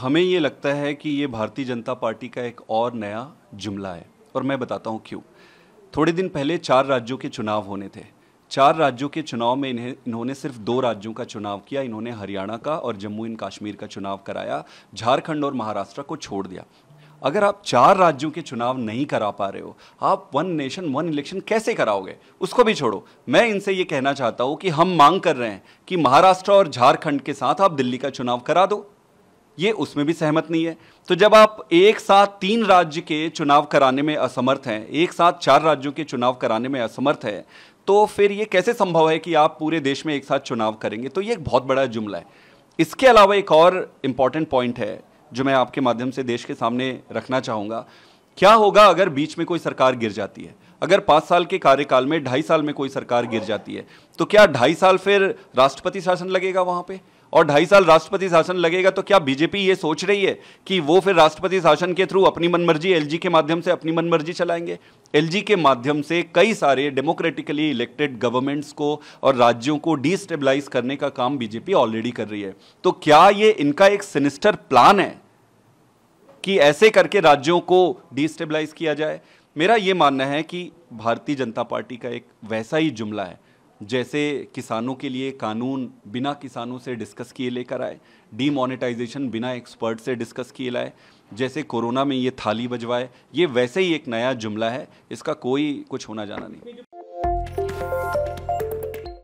हमें ये लगता है कि ये भारतीय जनता पार्टी का एक और नया जुमला है और मैं बताता हूँ क्यों थोड़े दिन पहले चार राज्यों के चुनाव होने थे चार राज्यों के चुनाव में इन्हें इन्होंने सिर्फ दो राज्यों का चुनाव किया इन्होंने हरियाणा का और जम्मू एंड कश्मीर का चुनाव कराया झारखंड और महाराष्ट्र को छोड़ दिया अगर आप चार राज्यों के चुनाव नहीं करा पा रहे हो आप वन नेशन वन इलेक्शन कैसे कराओगे उसको भी छोड़ो मैं इनसे ये कहना चाहता हूँ कि हम मांग कर रहे हैं कि महाराष्ट्र और झारखंड के साथ आप दिल्ली का चुनाव करा दो ये उसमें भी सहमत नहीं है तो जब आप एक साथ तीन राज्य के चुनाव कराने में असमर्थ हैं एक साथ चार राज्यों के चुनाव कराने में असमर्थ है तो फिर ये कैसे संभव है कि आप पूरे देश में एक साथ चुनाव करेंगे तो ये एक बहुत बड़ा जुमला है इसके अलावा एक और इम्पॉर्टेंट पॉइंट है जो मैं आपके माध्यम से देश के सामने रखना चाहूँगा क्या होगा अगर बीच में कोई सरकार गिर जाती है अगर पाँच साल के कार्यकाल में ढाई साल में कोई सरकार गिर जाती है तो क्या ढाई साल फिर राष्ट्रपति शासन लगेगा वहाँ पर और ढाई साल राष्ट्रपति शासन लगेगा तो क्या बीजेपी ये सोच रही है कि वो फिर राष्ट्रपति शासन के थ्रू अपनी मनमर्जी एलजी के माध्यम से अपनी मनमर्जी चलाएंगे एलजी के माध्यम से कई सारे डेमोक्रेटिकली इलेक्टेड गवर्नमेंट्स को और राज्यों को डिस्टेबलाइज करने का काम बीजेपी ऑलरेडी कर रही है तो क्या ये इनका एक सिनिस्टर प्लान है कि ऐसे करके राज्यों को डिस्टेबलाइज किया जाए मेरा ये मानना है कि भारतीय जनता पार्टी का एक वैसा ही जुमला है जैसे किसानों के लिए कानून बिना किसानों से डिस्कस किए लेकर आए डीमोनेटाइजेशन बिना एक्सपर्ट से डिस्कस किए लाए जैसे कोरोना में ये थाली बजवाए ये वैसे ही एक नया जुमला है इसका कोई कुछ होना जाना नहीं